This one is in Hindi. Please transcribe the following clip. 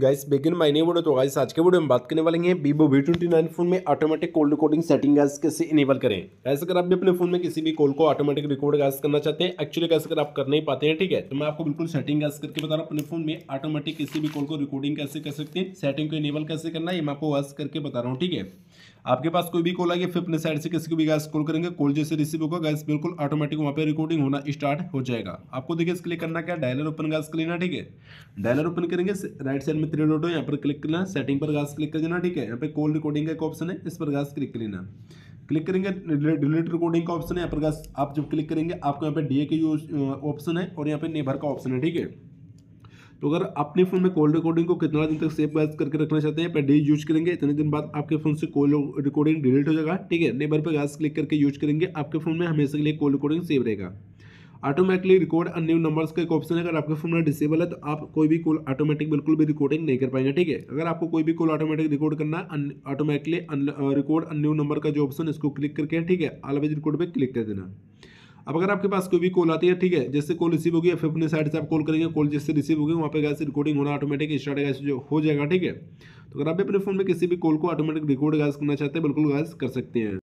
guys begin my new video तो गाइस आज के वीडियो में बात करने वाले हैं Vivo V twenty nine phone में automatic call recording setting guys कैसे इनेबल करें गैस अगर आप भी अपने फोन में किसी भी कॉल को ऑटोमेटिक रिकॉर्ड गैस करना चाहते हैं एक्चुअली गैस अगर आप कर नहीं पाते हैं ठीक है तो मैं आपको बिल्कुल सेटिंग गैस करके बता रहा हूँ अपने फोन में ऑटोमेटिक किसी भी कॉल को रिकॉर्डिंग कैसे कर सकते हैं सेटिंग को इनेबल कैसे करना है मैं आपको वैस करके बता रहा हूँ ठीक है आपके पास कोई भी कॉल आएगी अपने साइड से किसी को भी गैस कॉल करेंगे कॉल जैसे रिसीव होगा गैस बिल्कुल ऑटोमेटिक वहाँ पे रिकॉर्डिंग होना स्टार्ट हो जाएगा आपको देखिए इसके लिए करना क्या डायलर ओपन गैस कर लेना ठीक है डायलर ओपन करेंगे राइट साइड में थ्री डॉट हो यहाँ पर क्लिक करना सेटिंग पर गैस क्लिक कर देना ठीक है यहाँ पर कॉल रिकॉर्डिंग का एक ऑप्शन है इस पर गैस क्लिक कर लेना क्लिक करेंगे डिलीट रिकॉर्डिंग का ऑप्शन है यहाँ पर गैस आप जब क्लिक करेंगे आपको यहाँ पे ए के ऑप्शन है और यहाँ पे नेभर का ऑप्शन है ठीक है तो अगर अपने फ़ोन में कॉल रिकॉर्डिंग को कितना दिन तक सेव करके रखना चाहते हैं पर डे यूज करेंगे इतने दिन बाद आपके फ़ोन से कॉल रिकॉर्डिंग डिलीट हो जाएगा ठीक है नेबर पर गैस क्लिक करके यूज करेंगे आपके फ़ोन में हमेशा के लिए कॉल रिकॉर्डिंग सेव रहेगा ऑटोमेटिकली रिकॉर्ड न्यू नंबर्स का एक ऑप्शन है अगर आपके फोन में डिसेबल है तो आप कोई भी कॉल ऑटोमेटिक बिल्कुल भी रिकॉर्डिंग नहीं कर पाएंगे ठीक है अगर आपको कोई भी कॉल ऑटोमेटिक रिकॉर्ड करना है ऑटोमेटिकली रिकॉर्ड अन्य नंबर का जो ऑप्शन इसको क्लिक करके ठीक है अलवेज रिकॉर्ड पर क्लिक कर देना अब अगर आपके पास कोई भी कॉल आती है ठीक है जैसे कॉल रिसीव होगी या फिर अपने साइड से आप कॉल करेंगे कॉल जिससे रिसीव होगी वहाँ पे गैस रिकॉर्डिंग होना ऑटोमेटिक स्टार्ट गैस जो हो जाएगा ठीक है तो अगर आप अपने फोन में किसी भी कॉल को ऑटोमेटिक रिकॉर्ड गैस करना चाहते हैं बिल्कुल गैस कर सकते हैं